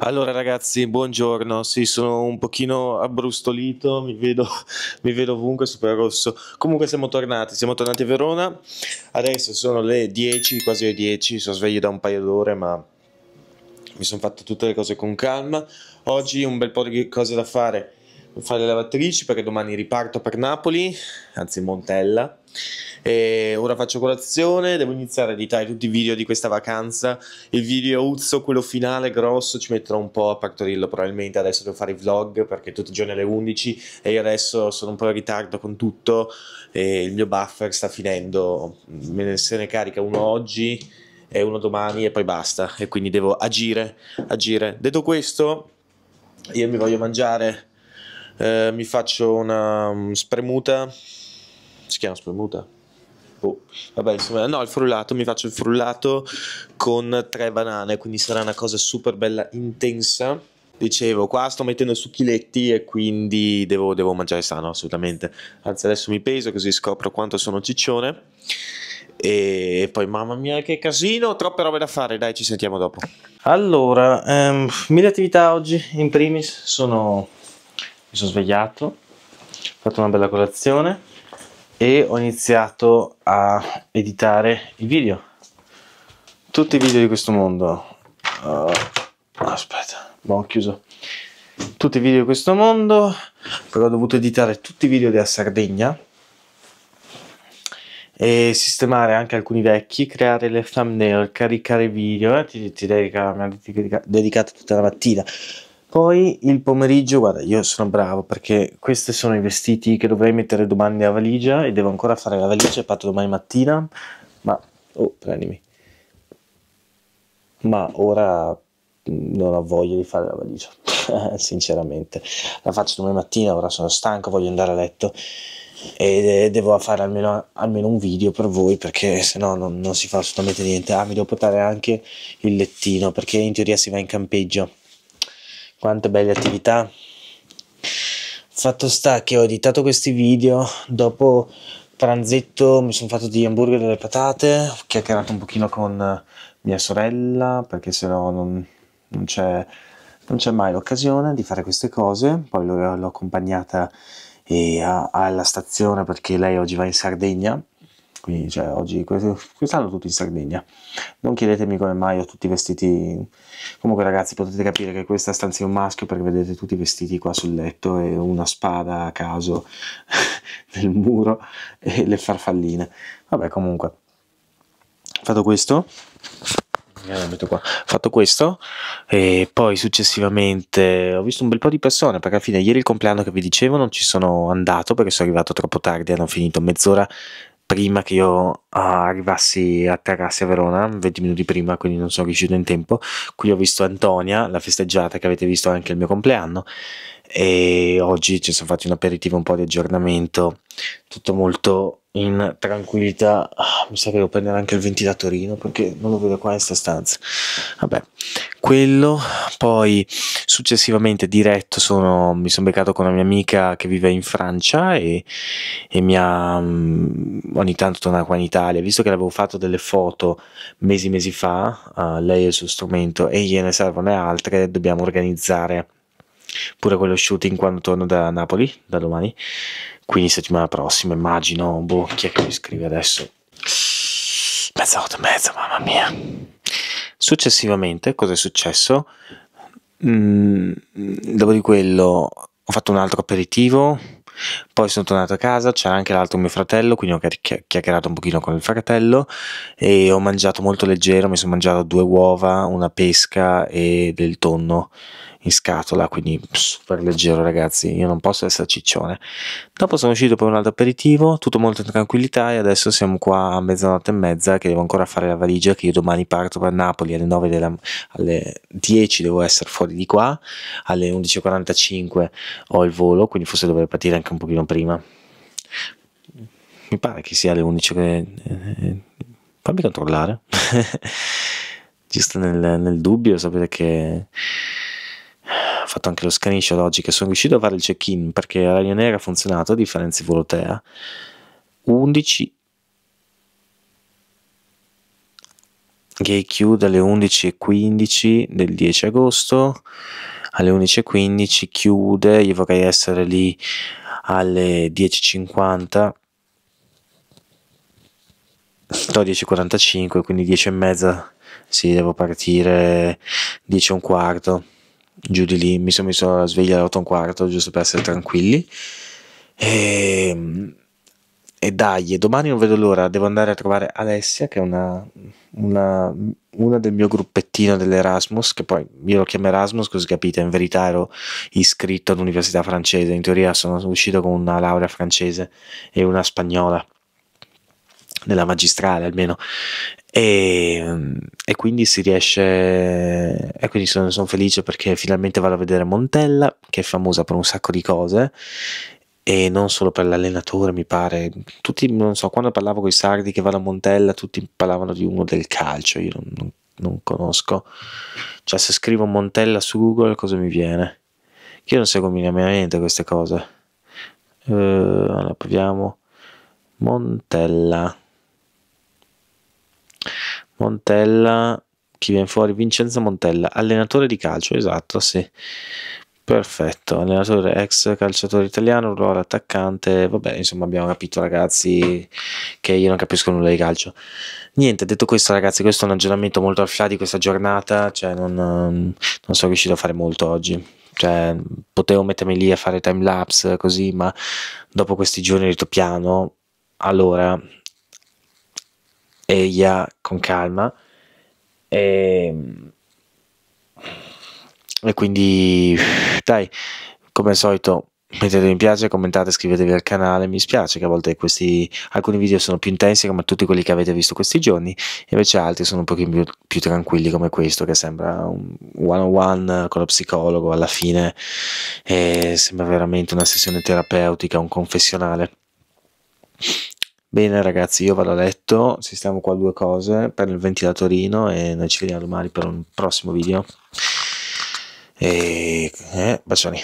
Allora ragazzi, buongiorno, sì, sono un pochino abbrustolito, mi vedo, mi vedo ovunque, super rosso. Comunque siamo tornati, siamo tornati a Verona, adesso sono le 10, quasi le 10, sono sveglio da un paio d'ore ma mi sono fatto tutte le cose con calma. Oggi un bel po' di cose da fare, fare le lavatrici perché domani riparto per Napoli, anzi Montella e ora faccio colazione, devo iniziare a editare tutti i video di questa vacanza. Il video Uzzo, quello finale grosso, ci metterò un po' a partorirlo. Probabilmente adesso devo fare i vlog perché tutti i giorni alle 11 e io adesso sono un po' in ritardo con tutto. E il mio buffer sta finendo, se ne carica uno oggi e uno domani e poi basta. E quindi devo agire, agire. Detto questo, io mi voglio mangiare, eh, mi faccio una mm, spremuta si chiama spremuta? Oh. Vabbè, insomma, no, il frullato, mi faccio il frullato con tre banane, quindi sarà una cosa super bella, intensa. Dicevo, qua sto mettendo succhiletti e quindi devo, devo mangiare sano, assolutamente. Anzi, adesso mi peso così scopro quanto sono ciccione. E poi, mamma mia, che casino, troppe robe da fare. Dai, ci sentiamo dopo. Allora, ehm, mille attività oggi. In primis, sono... mi sono svegliato, ho fatto una bella colazione e ho iniziato a editare i video tutti i video di questo mondo uh, aspetta ho chiuso tutti i video di questo mondo però ho dovuto editare tutti i video della Sardegna e sistemare anche alcuni vecchi, creare le thumbnail, caricare video, eh? ti, ti dedica, mi ha dedicato tutta la mattina. Poi il pomeriggio, guarda, io sono bravo perché questi sono i vestiti che dovrei mettere domani a valigia e devo ancora fare la valigia, parto domani mattina, ma... Oh, prendimi. Ma ora mm, non ho voglia di fare la valigia, sinceramente. La faccio domani mattina, ora sono stanco, voglio andare a letto e devo fare almeno, almeno un video per voi perché se no non si fa assolutamente niente. Ah, mi devo portare anche il lettino perché in teoria si va in campeggio quante belle attività. Fatto sta che ho editato questi video, dopo pranzetto mi sono fatto di hamburger e delle patate, ho chiacchierato un pochino con eh, mia sorella perché sennò non, non c'è non c'è mai l'occasione di fare queste cose. Poi l'ho, l'ho accompagnata eh, a, alla stazione perché lei oggi va in Sardegna quindi cioè, oggi, quest'anno tutti in Sardegna. Non chiedetemi come mai ho tutti vestiti. Comunque, ragazzi, potete capire che questa stanza è un maschio perché vedete tutti vestiti qua sul letto e una spada a caso nel muro e le farfalline. Vabbè, comunque, fatto questo. Eh, fatto questo, e poi successivamente ho visto un bel po' di persone perché alla fine ieri il compleanno che vi dicevo non ci sono andato perché sono arrivato troppo tardi, hanno finito mezz'ora prima che io ah, arrivassi, a atterrassi a Verona, 20 minuti prima, quindi non sono riuscito in tempo. Qui ho visto Antonia, la festeggiata che avete visto anche il mio compleanno e oggi ci sono fatti un aperitivo, un po' di aggiornamento, tutto molto in tranquillità. Ah, mi sa che devo prendere anche il ventilatorino perché non lo vedo qua in questa stanza. Vabbè, quello. Poi successivamente diretto sono, mi sono beccato con una mia amica che vive in Francia e, e mi ha mm, ogni tanto tornata qua in Italia. Visto che l'avevo fatto delle foto mesi mesi fa, uh, lei e il suo strumento e gliene servono altre, dobbiamo organizzare pure quello shooting quando torno da Napoli, da domani, quindi settimana prossima immagino, boh, chi è che mi scrive adesso? Mezzanotte e mezza, mamma mia. Successivamente, cosa è successo? Mm, dopo di quello ho fatto un altro aperitivo, poi sono tornato a casa, c'era anche l'altro mio fratello, quindi ho chiacchierato un pochino con il fratello e ho mangiato molto leggero, mi sono mangiato due uova, una pesca e del tonno in scatola, quindi super leggero ragazzi, io non posso essere ciccione. Dopo sono uscito per un altro aperitivo, tutto molto in tranquillità e adesso siamo qua a mezzanotte e mezza che devo ancora fare la valigia, che io domani parto per Napoli alle, 9 della, alle 10 devo essere fuori di qua, alle 11.45 ho il volo, quindi forse dovrei partire anche un pochino prima. Mi pare che sia alle 11 che... Eh, fammi controllare. giusto nel, nel, dubbio sapete che fatto anche lo screenshot oggi che sono riuscito a fare il check-in perché la linea nera ha funzionato a differenza di Volotea 11 GayQ dalle 11.15 del 10 agosto alle 11.15 chiude, io vorrei essere lì alle 10.50 sto 10.45 quindi 10 e mezza sì devo partire 10 e un quarto giù di lì, mi sono messo a svegliare alle 8 e un quarto, giusto per essere tranquilli. E, ehm, e dai, domani non vedo l'ora, devo andare a trovare Alessia, che è una, una, una del mio gruppettino dell'Erasmus, che poi io lo chiamo Erasmus, così capite, in verità ero iscritto all'università francese, in teoria sono uscito con una laurea francese e una spagnola, nella magistrale almeno, e, e, quindi si riesce e quindi sono, sono, felice perché finalmente vado a vedere Montella che è famosa per un sacco di cose e non solo per l'allenatore mi pare tutti non so quando parlavo con i sardi che vado a Montella tutti parlavano di uno del calcio io non, non, non conosco cioè se scrivo Montella su Google cosa mi viene io non seguo minimamente queste cose uh, allora proviamo Montella Montella, chi viene fuori? Vincenzo Montella, allenatore di calcio, esatto, sì. Perfetto, allenatore ex calciatore italiano, ruolo attaccante, vabbè, insomma abbiamo capito ragazzi che io non capisco nulla di calcio. Niente, detto questo ragazzi, questo è un aggiornamento molto al fla di questa giornata, cioè non, non sono riuscito a fare molto oggi. Cioè, potevo mettermi lì a fare time lapse così, ma dopo questi giorni ho detto piano, allora ella con calma e, ehm, e quindi dai come al solito mettetevi mi piace, commentate, iscrivetevi al canale, mi spiace che a volte questi, alcuni video sono più intensi come tutti quelli che avete visto questi giorni, invece altri sono un pochino più, più tranquilli come questo che sembra un one on one con lo psicologo alla fine, eh, sembra veramente una sessione terapeutica, un confessionale. Bene ragazzi, io vado a letto, sistemo qua due cose per il ventilatorino e noi ci vediamo domani per un prossimo video. E eh, bacioni.